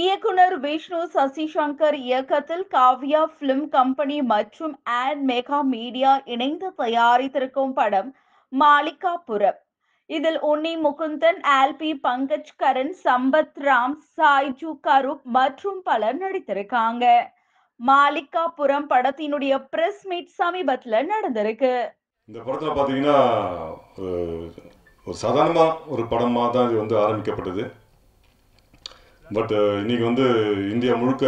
இயக்குனர் விஷ்ணு சசிசங்கர் இயக்கத்தில் Kavya film company மற்றும் ஆன் மெகா மீடியா இணைந்து தயாரித்திருக்கும் படம் மாளிகாபுரம் இதில் உன்னி முகுந்தன் ஆல்பி பங்கஜ் கரண் சம்பத் ராம் சாய்ஜு கருப் மற்றும் பலர் நடித்திருக்காங்க மாளிகாபுரம் படத்தினுடைய பிரஸ் மீட் சமீபத்தில் நடந்திருக்கு இந்த படத்தில் பார்த்தீங்கன்னா ஒரு சாதாரணமாக ஒரு படமாக தான் இது வந்து ஆரம்பிக்கப்பட்டது பட் uh, இன்றைக்கி வந்து இந்தியா முழுக்க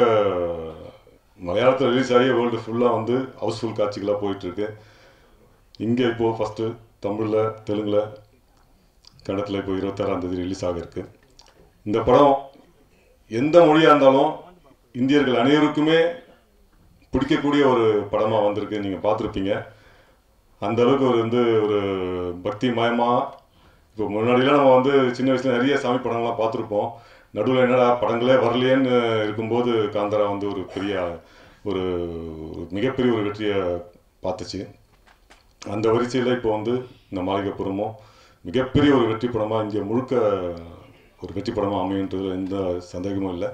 மலையாளத்தில் ரிலீஸ் ஆகிய வேர்ல்டு ஃபுல்லாக வந்து ஹவுஸ்ஃபுல் காட்சிகளாக போயிட்டுருக்கு இங்கே இப்போது ஃபஸ்ட்டு தமிழில் தெலுங்கில் கன்னடத்தில் இப்போ இருபத்தாறாம் தேதி ரிலீஸ் ஆகிருக்கு இந்த படம் எந்த மொழியாக இருந்தாலும் இந்தியர்கள் அனைவருக்குமே பிடிக்கக்கூடிய ஒரு படமாக வந்திருக்கு நீங்கள் பார்த்துருப்பீங்க அந்த அளவுக்கு ஒரு வந்து ஒரு பக்தி மயமாக இப்போ முன்னாடிலாம் நம்ம வந்து சின்ன வயசில் நிறைய சாமி படங்கள்லாம் பார்த்துருப்போம் நடுவில் என்னடா படங்களே வரலையேன்னு இருக்கும்போது காந்தரா வந்து ஒரு பெரிய ஒரு மிகப்பெரிய ஒரு வெற்றியை பார்த்துச்சு அந்த வரிசையில் இப்போ வந்து இந்த மாளிகைப்புறமும் மிகப்பெரிய ஒரு வெற்றி படமாக இங்கே முழுக்க ஒரு வெற்றி படமாக அமையுன்றதுல எந்த சந்தேகமும் இல்லை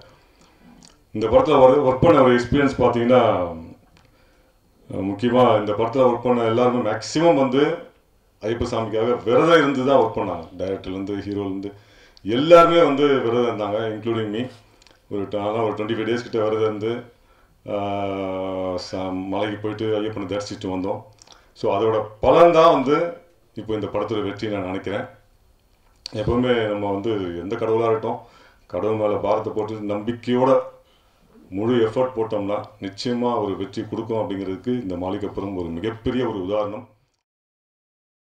இந்த படத்தில் ஒரு ஒர்க் பண்ண ஒரு எக்ஸ்பீரியன்ஸ் பார்த்தீங்கன்னா முக்கியமாக இந்த படத்தில் ஒர்க் பண்ண எல்லாருமே மேக்ஸிமம் வந்து ஐயப்பசாமிக்காக விரதம் இருந்து தான் ஒர்க் பண்ணாங்க டைரக்டர்லேருந்து ஹீரோலேருந்து எல்லாருமே வந்து விரதம் இருந்தாங்க இன்க்ளூடிங் மீ ஒரு ஆனால் ஒரு டுவெண்ட்டி ஃபைவ் டேஸ் கிட்ட விரதம் இருந்து மலைக்கு போயிட்டு ஐயப்பனை தரிசிட்டு வந்தோம் ஸோ அதோட பலன் தான் வந்து இப்போ இந்த படத்தோட வெற்றி நான் நினைக்கிறேன் எப்பவுமே நம்ம வந்து எந்த கடவுளாக இருக்கட்டும் கடவுள் மேலே பாரத்தை போட்டு நம்பிக்கையோட முழு எஃபர்ட் போட்டோம்னா நிச்சயமாக ஒரு வெற்றி கொடுக்கும் அப்படிங்கிறதுக்கு இந்த மாளிகைப்புறம் ஒரு மிகப்பெரிய ஒரு உதாரணம்